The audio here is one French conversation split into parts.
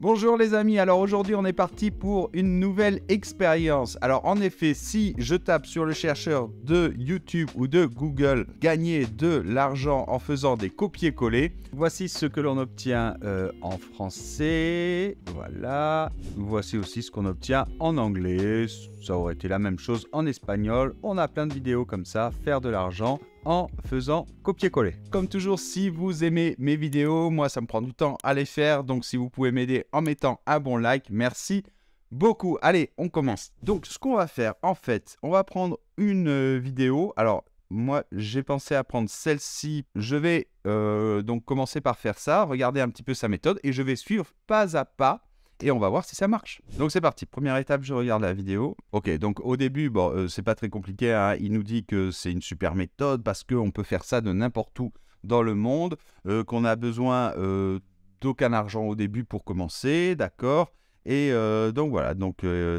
Bonjour les amis, alors aujourd'hui on est parti pour une nouvelle expérience. Alors en effet, si je tape sur le chercheur de YouTube ou de Google gagner de l'argent en faisant des copier-coller, voici ce que l'on obtient euh, en français. Voilà, voici aussi ce qu'on obtient en anglais. Ça aurait été la même chose en espagnol. On a plein de vidéos comme ça, faire de l'argent en faisant copier-coller. Comme toujours, si vous aimez mes vidéos, moi ça me prend du temps à les faire, donc si vous pouvez m'aider en mettant un bon like, merci beaucoup. Allez, on commence. Donc ce qu'on va faire, en fait, on va prendre une euh, vidéo. Alors, moi j'ai pensé à prendre celle-ci. Je vais euh, donc commencer par faire ça, regarder un petit peu sa méthode et je vais suivre pas à pas et on va voir si ça marche. Donc c'est parti, première étape, je regarde la vidéo. Ok, donc au début, bon, euh, c'est pas très compliqué, hein. il nous dit que c'est une super méthode parce qu'on peut faire ça de n'importe où dans le monde, euh, qu'on a besoin euh, d'aucun argent au début pour commencer, d'accord Et donc voilà, donc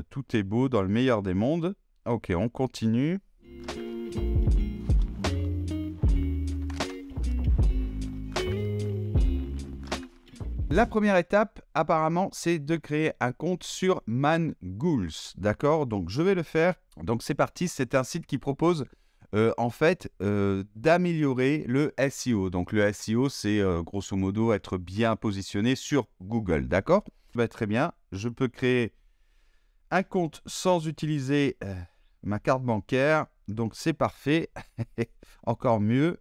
tout est beau dans le meilleur des mondes. Ok, on continue. La première étape, apparemment, c'est de créer un compte sur Mangools. D'accord Donc, je vais le faire. Donc, c'est parti. C'est un site qui propose, euh, en fait, euh, d'améliorer le SEO. Donc, le SEO, c'est euh, grosso modo être bien positionné sur Google. D'accord bah, Très bien. Je peux créer un compte sans utiliser ma carte bancaire. Donc, c'est parfait. Encore mieux.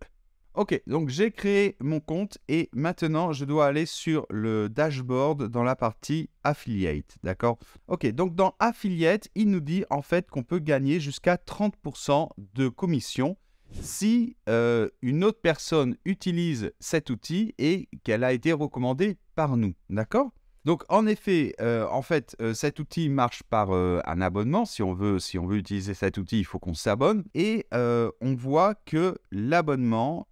Ok, donc j'ai créé mon compte et maintenant je dois aller sur le dashboard dans la partie affiliate, d'accord Ok, donc dans affiliate, il nous dit en fait qu'on peut gagner jusqu'à 30% de commission si euh, une autre personne utilise cet outil et qu'elle a été recommandée par nous, d'accord donc en effet, euh, en fait, euh, cet outil marche par euh, un abonnement. Si on veut, si on veut utiliser cet outil, il faut qu'on s'abonne. Et on voit que l'abonnement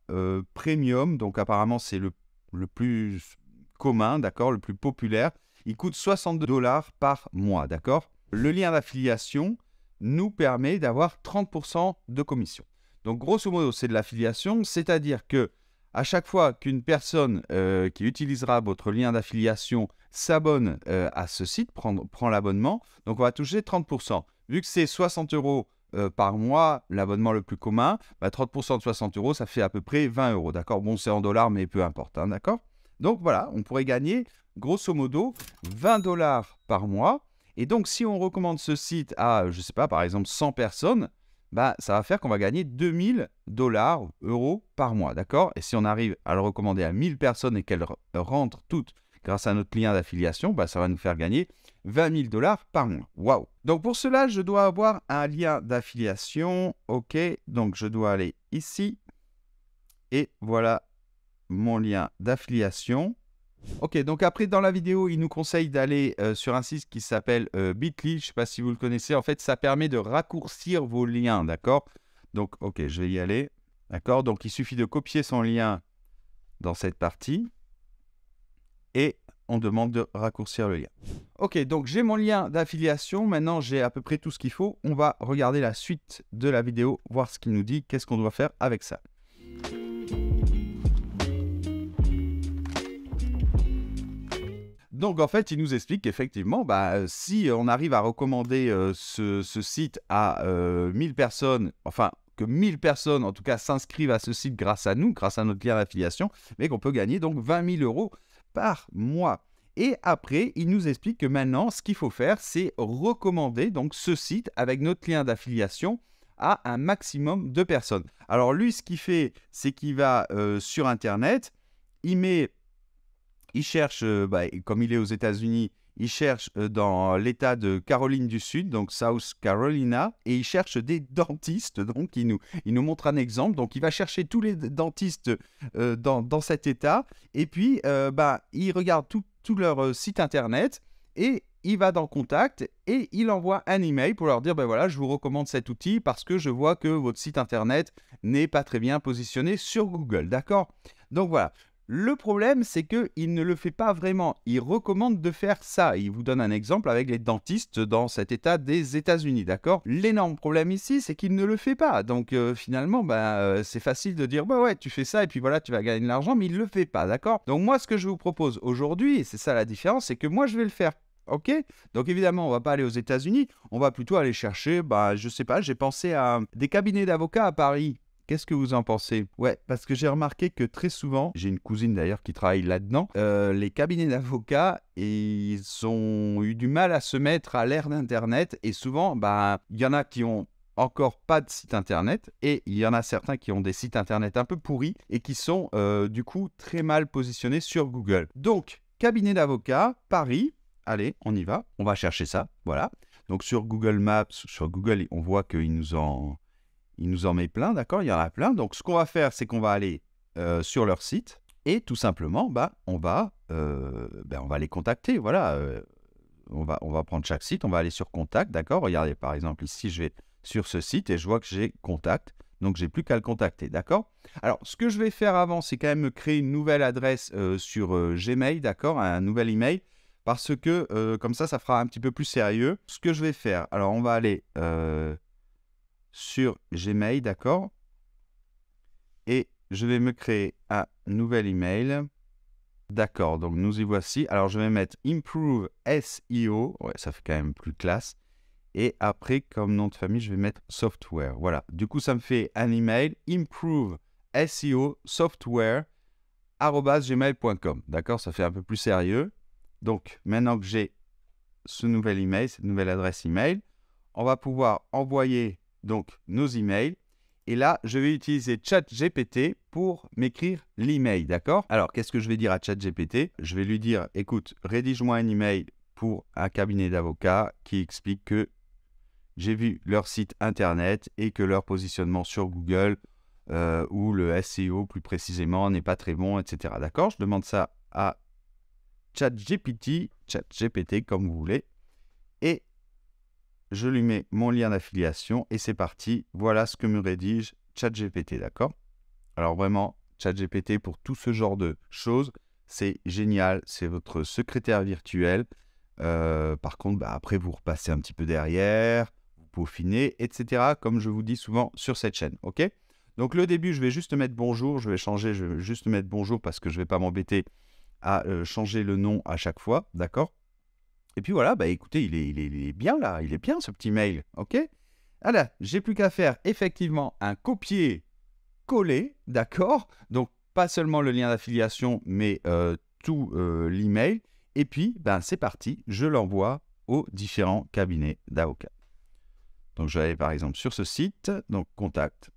premium, donc apparemment c'est le, le, plus commun, d'accord, le plus populaire, il coûte 62 dollars par mois, d'accord. Le lien d'affiliation nous permet d'avoir 30% de commission. Donc grosso modo, c'est de l'affiliation, c'est-à-dire que à chaque fois qu'une personne euh, qui utilisera votre lien d'affiliation s'abonne euh, à ce site, prend, l'abonnement, donc on va toucher 30%. Vu que c'est 60 euros euh, par mois, l'abonnement le plus commun, 30% bah, de 60 euros, ça fait à peu près 20 euros, d'accord Bon, c'est en dollars, mais peu importe, hein, d'accord Donc voilà, on pourrait gagner, grosso modo, 20 dollars par mois. Et donc, si on recommande ce site à, je ne sais pas, par exemple, 100 personnes, bah, ça va faire qu'on va gagner 2000 dollars, euros par mois, d'accord Et si on arrive à le recommander à 1000 personnes et qu'elles rentrent toutes grâce à notre lien d'affiliation, bah, ça va nous faire gagner 20 000 dollars par mois. Waouh Donc pour cela, je dois avoir un lien d'affiliation. Ok, donc je dois aller ici. Et voilà mon lien d'affiliation. Ok, donc après dans la vidéo, il nous conseille d'aller euh, sur un site qui s'appelle euh, Bitly. Je ne sais pas si vous le connaissez. En fait, ça permet de raccourcir vos liens, d'accord Donc, ok, je vais y aller. D'accord Donc, il suffit de copier son lien dans cette partie et on demande de raccourcir le lien. Ok, donc j'ai mon lien d'affiliation. Maintenant, j'ai à peu près tout ce qu'il faut. On va regarder la suite de la vidéo, voir ce qu'il nous dit, qu'est-ce qu'on doit faire avec ça. Donc en fait, il nous explique qu'effectivement, bah, si on arrive à recommander euh, ce, site à 1000 euh, personnes, enfin que 1000 personnes en tout cas s'inscrivent à ce site grâce à nous, grâce à notre lien d'affiliation, mais qu'on peut gagner donc 20 000 euros par mois. Et après, il nous explique que maintenant, ce qu'il faut faire, c'est recommander donc ce site avec notre lien d'affiliation à un maximum de personnes. Alors lui, ce qu'il fait, c'est qu'il va euh, sur Internet, il met il cherche, euh, bah, comme il est aux États-Unis, il cherche euh, dans l'État de Caroline du Sud, donc South Carolina, et il cherche des dentistes. Donc, il nous, il nous montre un exemple. Donc, il va chercher tous les dentistes euh, dans, dans, cet État. Et puis, bah, il regarde tout, tout leur site Internet et il va dans Contact et il envoie un email pour leur dire ben voilà, je vous recommande cet outil parce que je vois que votre site internet n'est pas très bien positionné sur Google, d'accord Donc voilà. Le problème, c'est que il ne le fait pas vraiment. Il recommande de faire ça. Il vous donne un exemple avec les dentistes dans cet état des États-Unis, d'accord L'énorme problème ici, c'est qu'il ne le fait pas. Donc euh, finalement, ben, euh, c'est facile de dire, bah ouais, tu fais ça et puis voilà, tu vas gagner de l'argent, mais il ne le fait pas, d'accord Donc moi, ce que je vous propose aujourd'hui, et c'est ça la différence, c'est que moi, je vais le faire Ok Donc évidemment, on va pas aller aux États-Unis, on va plutôt aller chercher, bah, je sais pas, j'ai pensé à des cabinets d'avocats à Paris Qu'est-ce que vous en pensez Ouais, parce que j'ai remarqué que très souvent, j'ai une cousine d'ailleurs qui travaille là-dedans, euh, les cabinets d'avocats, ils ont eu du mal à se mettre à l'ère d'Internet et souvent, bah, il y en a qui ont encore pas de site internet et il y en a certains qui ont des sites internet un peu pourris et qui sont euh, du coup très mal positionnés sur Google. Donc, cabinet d'avocats, Paris, allez, on y va, on va chercher ça, voilà. Donc sur Google Maps, sur Google, on voit qu'ils nous en il nous en met plein, d'accord Il y en a plein. Donc, ce qu'on va faire, c'est qu'on va aller euh, sur leur site et tout simplement, bah, on, va, euh, ben, on va les contacter. Voilà, euh, on, va, on va prendre chaque site, on va aller sur contact, d'accord Regardez, par exemple, ici, je vais sur ce site et je vois que j'ai contact. Donc, j'ai plus qu'à le contacter, d'accord Alors, ce que je vais faire avant, c'est quand même me créer une nouvelle adresse sur Gmail, d'accord Un nouvel email parce que comme ça, ça fera un petit peu plus sérieux. Ce que je vais faire, alors on va aller sur Gmail, d'accord Et je vais me créer un nouvel email. D'accord, donc nous y voici. Alors je vais mettre Improve SEO, ouais, ça fait quand même plus classe. Et après, comme nom de famille, je vais mettre Software. Voilà, du coup, ça me fait un email Improve SEO Software gmail.com. D'accord, ça fait un peu plus sérieux. Donc maintenant que j'ai ce nouvel email, cette nouvelle adresse email, on va pouvoir envoyer donc nos emails. Et là, je vais utiliser ChatGPT pour m'écrire l'email, d'accord Alors, qu'est-ce que je vais dire à ChatGPT Je vais lui dire, écoute, rédige-moi un email pour un cabinet d'avocats qui explique que j'ai vu leur site internet et que leur positionnement sur Google euh, ou le SEO plus précisément n'est pas très bon, etc. D'accord Je demande ça à ChatGPT, ChatGPT comme vous voulez je lui mets mon lien d'affiliation et c'est parti. Voilà ce que me rédige ChatGPT, d'accord Alors vraiment, ChatGPT pour tout ce genre de choses, c'est génial, c'est votre secrétaire virtuel. Euh, par contre, bah, après, vous repassez un petit peu derrière, vous peaufinez, etc., comme je vous dis souvent sur cette chaîne, ok Donc le début, je vais juste mettre bonjour, je vais changer, je vais juste mettre bonjour parce que je ne vais pas m'embêter à euh, changer le nom à chaque fois, d'accord et puis voilà, bah écoutez, il est, bien là, il est bien ce petit mail, ok Alors, ah j'ai plus qu'à faire effectivement un copier-coller, d'accord Donc pas seulement le lien d'affiliation, mais euh, tout euh, l'email. Et puis, ben c'est parti, je l'envoie aux différents cabinets d'avocats. Donc je vais par exemple sur ce site, donc contact.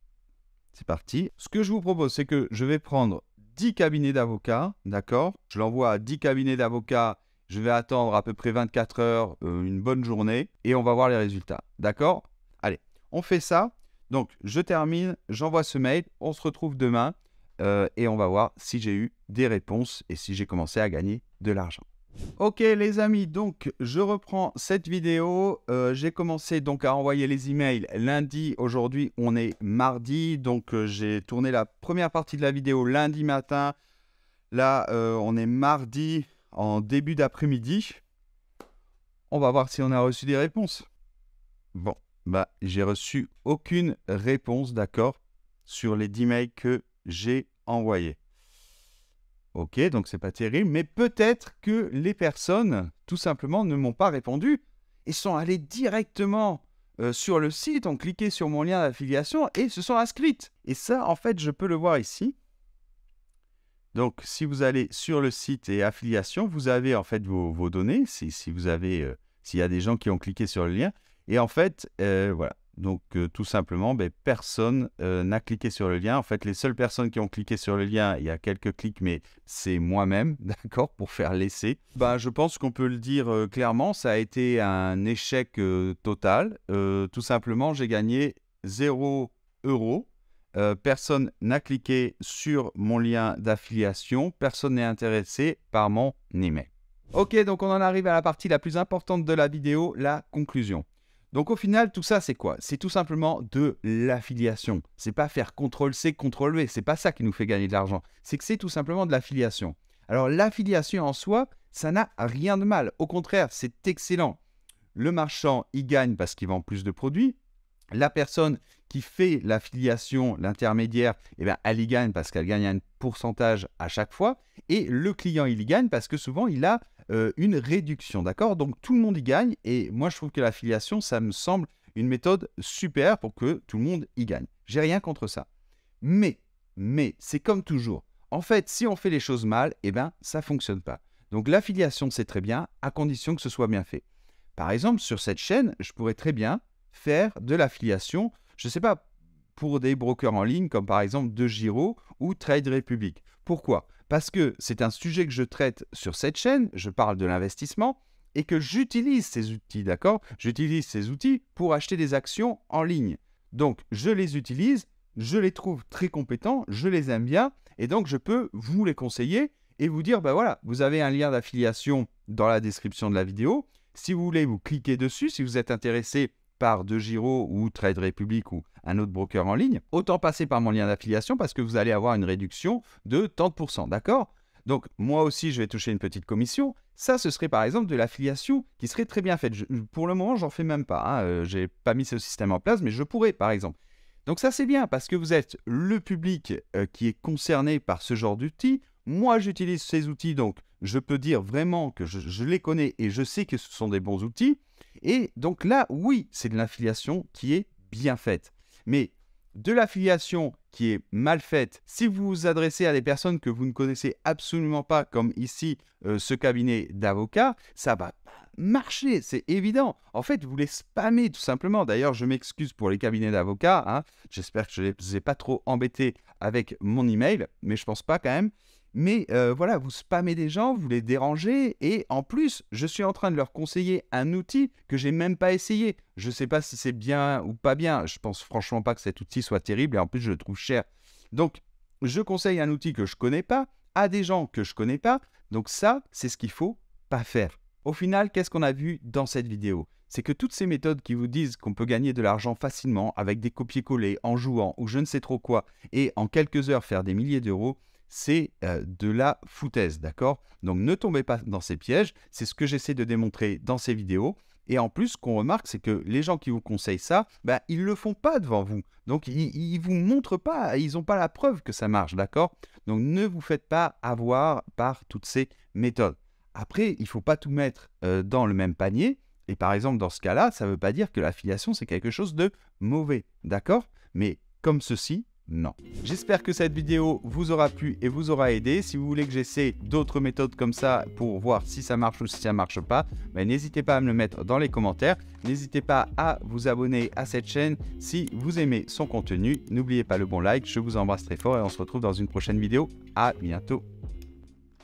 C'est parti. Ce que je vous propose, c'est que je vais prendre 10 cabinets d'avocats, d'accord Je l'envoie à 10 cabinets d'avocats je vais attendre à peu près 24 heures, euh, une bonne journée, et on va voir les résultats. D'accord Allez, on fait ça. Donc, je termine, j'envoie ce mail, on se retrouve demain, euh, et on va voir si j'ai eu des réponses et si j'ai commencé à gagner de l'argent. Ok les amis, donc je reprends cette vidéo. Euh, j'ai commencé donc à envoyer les emails lundi. Aujourd'hui on est mardi, donc j'ai tourné la première partie de la vidéo lundi matin. Là on est mardi en début d'après-midi. On va voir si on a reçu des réponses. Bon, bah j'ai reçu aucune réponse, d'accord, sur les 10 mails que j'ai envoyés. Ok, donc c'est pas terrible, mais peut-être que les personnes, tout simplement, ne m'ont pas répondu et sont allées directement euh, sur le site, ont cliqué sur mon lien d'affiliation et se sont inscrites. Et ça, en fait, je peux le voir ici. Donc, si vous allez sur le site et affiliation, vous avez en fait vos, données, si, vous avez, euh, s'il y a des gens qui ont cliqué sur le lien. Et en fait, euh, voilà. Donc, euh, tout simplement, ben, personne n'a cliqué sur le lien. En fait, les seules personnes qui ont cliqué sur le lien, il y a quelques clics, mais c'est moi-même, d'accord, pour faire l'essai. Ben, je pense qu'on peut le dire clairement, ça a été un échec total. tout simplement, j'ai gagné 0 euros euh, personne n'a cliqué sur mon lien d'affiliation, personne n'est intéressé par mon email. Ok, donc on en arrive à la partie la plus importante de la vidéo, la conclusion. Donc au final, tout ça, c'est quoi C'est tout simplement de l'affiliation. C'est pas faire CTRL-C, CTRL-V, c'est pas ça qui nous fait gagner de l'argent. C'est que c'est tout simplement de l'affiliation. Alors l'affiliation en soi, ça n'a rien de mal. Au contraire, c'est excellent. Le marchand, il gagne parce qu'il vend plus de produits. La personne qui fait la filiation, l'intermédiaire, eh bien, elle y gagne parce qu'elle gagne un pourcentage à chaque fois. Et le client, il y gagne parce que souvent, il a euh, une réduction. D'accord Donc, tout le monde y gagne. Et moi, je trouve que l'affiliation, ça me semble une méthode super pour que tout le monde y gagne. J'ai rien contre ça. Mais, mais, c'est comme toujours. En fait, si on fait les choses mal, eh bien, ça ne fonctionne pas. Donc, l'affiliation, c'est très bien, à condition que ce soit bien fait. Par exemple, sur cette chaîne, je pourrais très bien faire de l'affiliation, je ne sais pas, pour des brokers en ligne comme par exemple De Giro ou Trade Republic. Pourquoi Parce que c'est un sujet que je traite sur cette chaîne, je parle de l'investissement et que j'utilise ces outils, d'accord J'utilise ces outils pour acheter des actions en ligne. Donc je les utilise, je les trouve très compétents, je les aime bien et donc je peux vous les conseiller et vous dire ben voilà, vous avez un lien d'affiliation dans la description de la vidéo. Si vous voulez, vous cliquez dessus. Si vous êtes intéressé, par De Giro ou Trade Republic ou un autre broker en ligne, autant passer par mon lien d'affiliation parce que vous allez avoir une réduction de tant d'accord Donc moi aussi, je vais toucher une petite commission. Ça, ce serait par exemple de l'affiliation qui serait très bien faite. pour le moment, j'en fais même pas. Je hein. n'ai euh, J'ai pas mis ce système en place, mais je pourrais par exemple. Donc ça, c'est bien parce que vous êtes le public euh, qui est concerné par ce genre d'outils. Moi, j'utilise ces outils, donc je peux dire vraiment que je, les connais et je sais que ce sont des bons outils. Et donc là, oui, c'est de l'affiliation qui est bien faite. Mais de l'affiliation qui est mal faite, si vous vous adressez à des personnes que vous ne connaissez absolument pas, comme ici euh, ce cabinet d'avocats, ça va marcher, c'est évident. En fait, vous les spammez tout simplement. D'ailleurs, je m'excuse pour les cabinets d'avocats. Hein. J'espère que je ne les ai pas trop embêtés avec mon email, mais je ne pense pas quand même. Mais euh, voilà, vous spammez des gens, vous les dérangez, et en plus, je suis en train de leur conseiller un outil que j'ai même pas essayé. Je ne sais pas si c'est bien ou pas bien. Je pense franchement pas que cet outil soit terrible, et en plus, je le trouve cher. Donc, je conseille un outil que je connais pas à des gens que je connais pas. Donc ça, c'est ce qu'il faut pas faire. Au final, qu'est-ce qu'on a vu dans cette vidéo C'est que toutes ces méthodes qui vous disent qu'on peut gagner de l'argent facilement avec des copier-coller, en jouant ou je ne sais trop quoi, et en quelques heures faire des milliers d'euros, c'est de la foutaise, d'accord Donc ne tombez pas dans ces pièges, c'est ce que j'essaie de démontrer dans ces vidéos. Et en plus, ce qu'on remarque, c'est que les gens qui vous conseillent ça, ben ils ne le font pas devant vous. Donc, ils ne vous montrent pas, ils n'ont pas la preuve que ça marche, d'accord Donc, ne vous faites pas avoir par toutes ces méthodes. Après, il ne faut pas tout mettre dans le même panier. Et par exemple, dans ce cas-là, ça ne veut pas dire que l'affiliation, c'est quelque chose de mauvais, d'accord Mais comme ceci, non. J'espère que cette vidéo vous aura plu et vous aura aidé. Si vous voulez que j'essaie d'autres méthodes comme ça pour voir si ça marche ou si ça marche pas, ben, n'hésitez pas à me le mettre dans les commentaires. N'hésitez pas à vous abonner à cette chaîne si vous aimez son contenu. N'oubliez pas le bon like, je vous embrasse très fort et on se retrouve dans une prochaine vidéo. À bientôt.